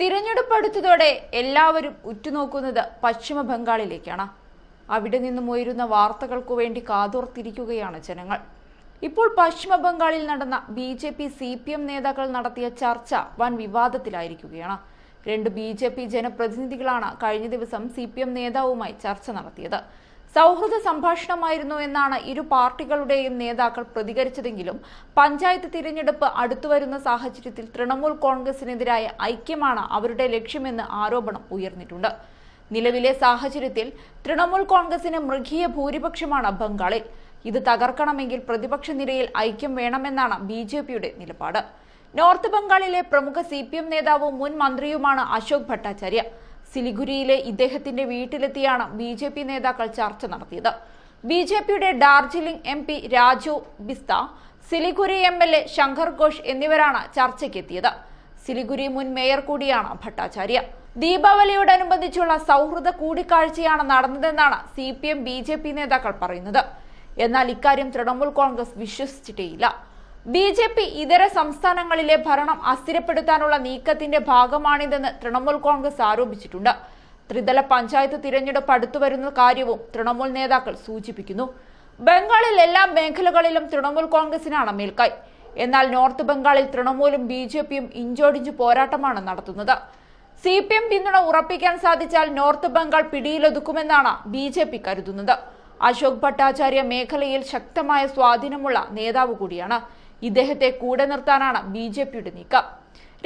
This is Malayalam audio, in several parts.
തിരഞ്ഞെടുപ്പ് അടുത്തതോടെ എല്ലാവരും ഉറ്റുനോക്കുന്നത് പശ്ചിമ ബംഗാളിലേക്കാണ് അവിടെ നിന്നും ഉയരുന്ന വാർത്തകൾക്കു വേണ്ടി കാതോർത്തിരിക്കുകയാണ് ജനങ്ങൾ ഇപ്പോൾ പശ്ചിമ ബംഗാളിൽ നടന്ന B J P C P M നേതാക്കൾ നടത്തിയ ചർച്ച വൻ വിവാദത്തിലായിരിക്കുകയാണ് രണ്ട് ബി ജെ പി ജനപ്രതിനിധികളാണ് കഴിഞ്ഞ ദിവസം സി പി എം നേതാവുമായി ചർച്ച നടത്തിയത് സൗഹൃദ സംഭാഷണമായിരുന്നു എന്നാണ് ഇരു പാർട്ടികളുടെയും നേതാക്കൾ പ്രതികരിച്ചതെങ്കിലും പഞ്ചായത്ത് തിരഞ്ഞെടുപ്പ് അടുത്തുവരുന്ന സാഹചര്യത്തിൽ തൃണമൂൽ കോൺഗ്രസിനെതിരായ ഐക്യമാണ് അവരുടെ ലക്ഷ്യമെന്ന് ആരോപണം ഉയർന്നിട്ടുണ്ട് നിലവിലെ സാഹചര്യത്തിൽ തൃണമൂൽ കോൺഗ്രസിന് മൃഗീയ ഭൂരിപക്ഷമാണ് ബംഗാളിൽ ഇത് തകർക്കണമെങ്കിൽ പ്രതിപക്ഷ നിരയിൽ ഐക്യം വേണമെന്നാണ് ബി നിലപാട് നോർത്ത് ബംഗാളിലെ പ്രമുഖ സി നേതാവും മുൻ മന്ത്രിയുമാണ് അശോക് ഭട്ടാചാര്യ സിലിഗുരിയിലെ ഇദ്ദേഹത്തിന്റെ വീട്ടിലെത്തിയാണ് ബി ജെ പി നേതാക്കൾ ചർച്ച നടത്തിയത് ബി ജെ പിയുടെ Darjeeling M P Raju Bista Siliguri M L A Shankar Ghosh എന്നിവരാണ് ചർച്ചയ്ക്കെത്തിയത് സിലിഗുരി മുൻ മേയർ കൂടിയാണ് ഭട്ടാചാര്യ ദീപാവലിയോടനുബന്ധിച്ചുള്ള സൗഹൃദ കൂടിക്കാഴ്ചയാണ് നടന്നതെന്നാണ് C P M B J P നേതാക്കൾ പറയുന്നത് എന്നാൽ ഇക്കാര്യം തൃണമൂൽ കോൺഗ്രസ് വിശ്വസിച്ചിട്ടേയില്ല ബി ജെ പി ഇതര സംസ്ഥാനങ്ങളിലെ ഭരണം അസ്ഥിരപ്പെടുത്താനുള്ള നീക്കത്തിന്റെ ഭാഗമാണിതെന്ന് തൃണമൂൽ കോൺഗ്രസ് ആരോപിച്ചിട്ടുണ്ട് ത്രിതല പഞ്ചായത്ത് തിരഞ്ഞെടുപ്പ് അടുത്തുവരുന്ന കാര്യവും തൃണമൂൽ നേതാക്കൾ സൂചിപ്പിക്കുന്നു ബംഗാളിൽ എല്ലാ മേഖലകളിലും തൃണമൂൽ കോൺഗ്രസിനാണ് മേൽക്കായി എന്നാൽ നോർത്ത് ബംഗാളിൽ തൃണമൂലും ബി ജെ പിയും ഇഞ്ചോടിഞ്ചു പോരാട്ടമാണ് നടത്തുന്നത് സി പി എം പിന്തുണ ഉറപ്പിക്കാൻ സാധിച്ചാൽ നോർത്ത് ബംഗാൾ പിടിയിലൊതുക്കുമെന്നാണ് ബി ജെ പി കരുതുന്നത് അശോക് ഭട്ടാചാര്യ മേഖലയിൽ ശക്തമായ സ്വാധീനമുള്ള നേതാവ് കൂടിയാണ് ഇദ്ദേഹത്തെ കൂടെ നിർത്താനാണ് ബി ജെ പിയുടെ നീക്കം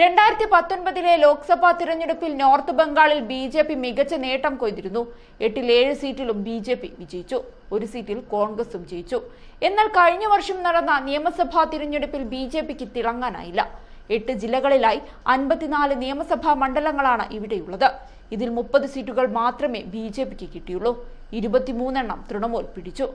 രണ്ടായിരത്തി പത്തൊൻപതിലെ ലോക്സഭാ തിരഞ്ഞെടുപ്പിൽ നോർത്ത് ബംഗാളിൽ ബി ജെ പി മികച്ച നേട്ടം കൊയ്തിരുന്നു എട്ടിലേഴ് സീറ്റിലും ബി ജെ പി വിജയിച്ചു ഒരു സീറ്റിൽ കോൺഗ്രസും ജയിച്ചു എന്നാൽ കഴിഞ്ഞ വർഷം നടന്ന നിയമസഭാ തിരഞ്ഞെടുപ്പിൽ ബി ജെ പിക്ക് തിളങ്ങാനായില്ല എട്ട് ജില്ലകളിലായി അൻപത്തിനാല് നിയമസഭാ മണ്ഡലങ്ങളാണ് ഇവിടെയുള്ളത് ഇതിൽ മുപ്പത് സീറ്റുകൾ മാത്രമേ ബി ജെ പിക്ക് കിട്ടിയുള്ളൂ ഇരുപത്തിമൂന്നെണ്ണം തൃണമൂൽ പിടിച്ചു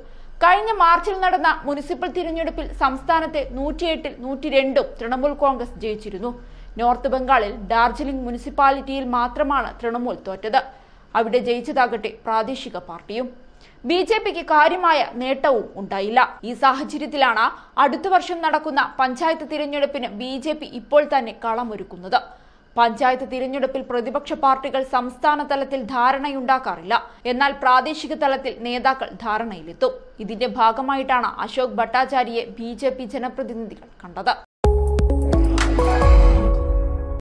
കഴിഞ്ഞ മാർച്ചിൽ നടന്ന മുനിസിപ്പൽ തിരഞ്ഞെടുപ്പിൽ സംസ്ഥാനത്തെ നൂറ്റിയെട്ടിൽ നൂറ്റി രണ്ടും തൃണമൂൽ കോൺഗ്രസ് ജയിച്ചിരുന്നു നോർത്ത് ബംഗാളിൽ ഡാർജിലിംഗ് മുനിസിപ്പാലിറ്റിയിൽ മാത്രമാണ് തൃണമൂൽ തോറ്റത് അവിടെ ജയിച്ചതാകട്ടെ പ്രാദേശിക പാർട്ടിയും ബി ജെ പിക്ക് കാര്യമായ നേട്ടവും ഉണ്ടായില്ല ഈ സാഹചര്യത്തിലാണ് അടുത്ത വർഷം നടക്കുന്ന പഞ്ചായത്ത് തിരഞ്ഞെടുപ്പിന് ബി ഇപ്പോൾ തന്നെ കളമൊരുക്കുന്നത് പഞ്ചായത്ത് തിരഞ്ഞെടുപ്പിൽ പ്രതിപക്ഷ പാർട്ടികൾ സംസ്ഥാന തലത്തിൽ ധാരണയുണ്ടാക്കാറില്ല എന്നാൽ പ്രാദേശിക തലത്തിൽ നേതാക്കൾ ധാരണയിലെത്തും ഇതിന്റെ ഭാഗമായിട്ടാണ് അശോക് ഭട്ടാചാര്യയെ ബി ജനപ്രതിനിധികൾ കണ്ടത്